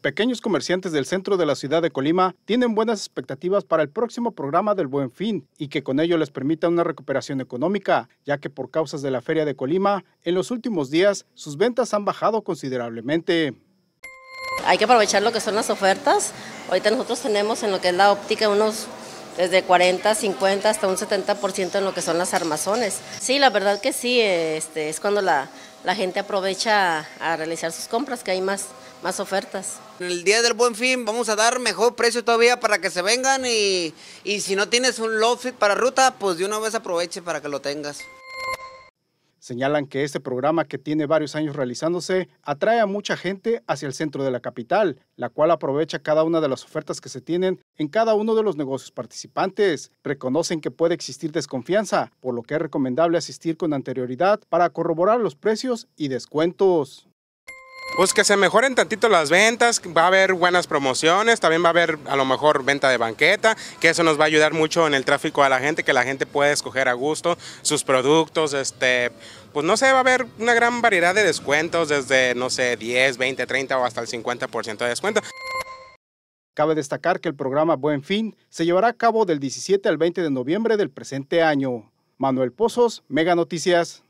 pequeños comerciantes del centro de la ciudad de Colima tienen buenas expectativas para el próximo programa del Buen Fin y que con ello les permita una recuperación económica, ya que por causas de la feria de Colima, en los últimos días sus ventas han bajado considerablemente. Hay que aprovechar lo que son las ofertas. Ahorita nosotros tenemos en lo que es la óptica unos desde 40, 50 hasta un 70% en lo que son las armazones. Sí, la verdad que sí, este, es cuando la, la gente aprovecha a realizar sus compras, que hay más, más ofertas. En el día del buen fin vamos a dar mejor precio todavía para que se vengan y, y si no tienes un low fit para ruta, pues de una vez aproveche para que lo tengas. Señalan que este programa, que tiene varios años realizándose, atrae a mucha gente hacia el centro de la capital, la cual aprovecha cada una de las ofertas que se tienen en cada uno de los negocios participantes. Reconocen que puede existir desconfianza, por lo que es recomendable asistir con anterioridad para corroborar los precios y descuentos. Pues que se mejoren tantito las ventas, va a haber buenas promociones, también va a haber a lo mejor venta de banqueta, que eso nos va a ayudar mucho en el tráfico a la gente, que la gente puede escoger a gusto sus productos, este, pues no sé, va a haber una gran variedad de descuentos, desde no sé, 10, 20, 30 o hasta el 50% de descuento. Cabe destacar que el programa Buen Fin se llevará a cabo del 17 al 20 de noviembre del presente año. Manuel Pozos, Mega Noticias.